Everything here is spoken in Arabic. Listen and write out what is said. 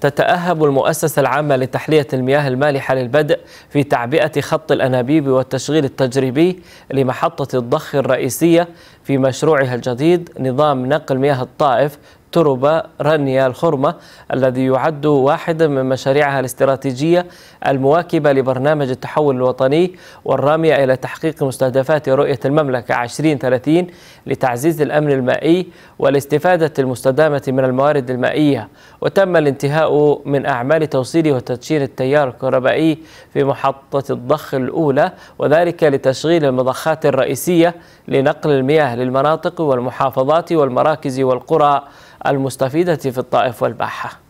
تتأهب المؤسسة العامة لتحلية المياه المالحة للبدء في تعبئة خط الأنابيب والتشغيل التجريبي لمحطة الضخ الرئيسية في مشروعها الجديد نظام نقل مياه الطائف تربة رنيا الخرمة الذي يعد واحدا من مشاريعها الاستراتيجية المواكبة لبرنامج التحول الوطني والرامية إلى تحقيق مستهدفات رؤية المملكة 2030 لتعزيز الأمن المائي والاستفادة المستدامة من الموارد المائية وتم الانتهاء من أعمال توصيل وتدشين التيار الكهربائي في محطة الضخ الأولى وذلك لتشغيل المضخات الرئيسية لنقل المياه للمناطق والمحافظات والمراكز والقرى المستفيدة في الطائف والباحة